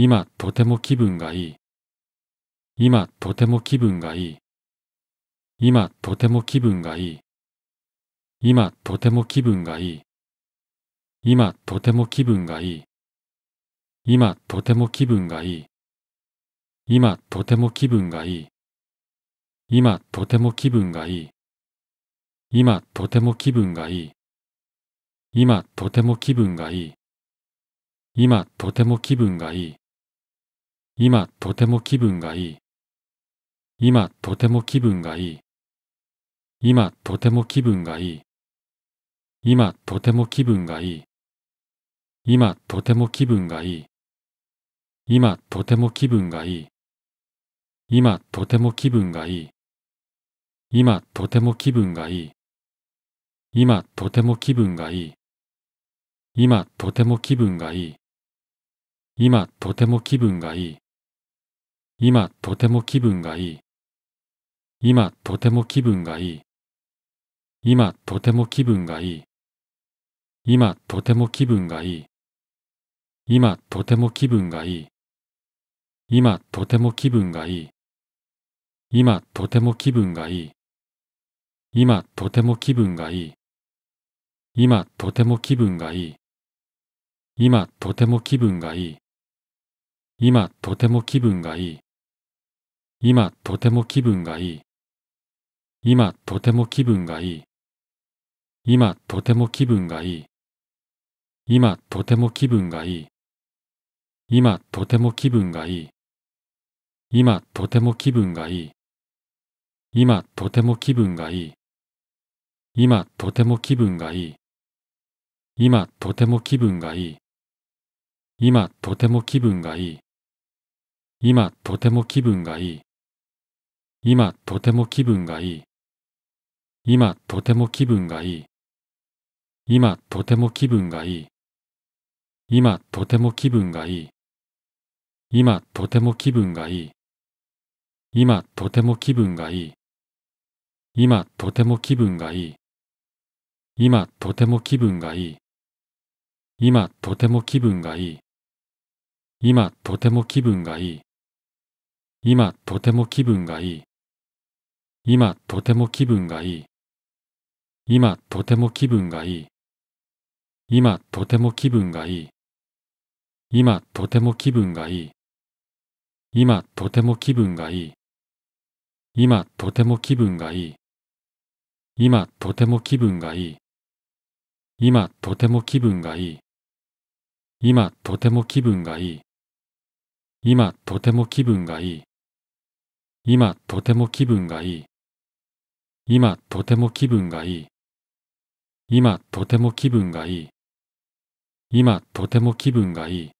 今とても気分がいい。今とても気分がいい。今とても気分がいい。今とても気分がいい。今とても気分がいい。今とても気分がいい。今とても気分がいい。今とても気分がいい。今とても気分がいい。今とても気分がいい。今とても気分がいい。今とても気分がいい。今とても気分がいい。今とても気分がいい。今とても気分がいい。今とても気分がいい。今とても気分がいい。今とても気分がいい。今とても気分がいい。今とても気分がいい。今とても気分がいい。今とても気分がいい。今とても気分がいい。今とても気分がいい。今とても気分がいい。今とても気分がいい。今とても気分がいい。今とても気分がいい。今とても気分がいい。今とても気分がいい。今とても気分がいい。今とても気分がいい。今とても気分がいい。今とても気分がいい。今とても気分がいい。今とても気分がいい。今とても気分がいい。今とても気分がいい。今とても気分がいい。今とても気分がいい。今とても気分がいい。今とても気分がいい。今とても気分がいい。今とても気分がいい。今とても気分がいい。今とても気分がいい。今とても気分がいい。今とても気分がいい。今とても気分がいい。今とても気分がいい。今とても気分がいい。今とても気分がいい。今とても気分がいい。今とても気分がいい。今とても気分がいい。今とても気分がいい。今とても気分がいい。今とても気分がいい。今とても気分がいい。今とても気分がいい。今とても気分がいい。今とても気分がいい。今とても気分がいい。今とても気分がいい。今とても気分がいい。今とても気分がいい。今とても気分がいい。今とても気分がいい。今とても気分がいい。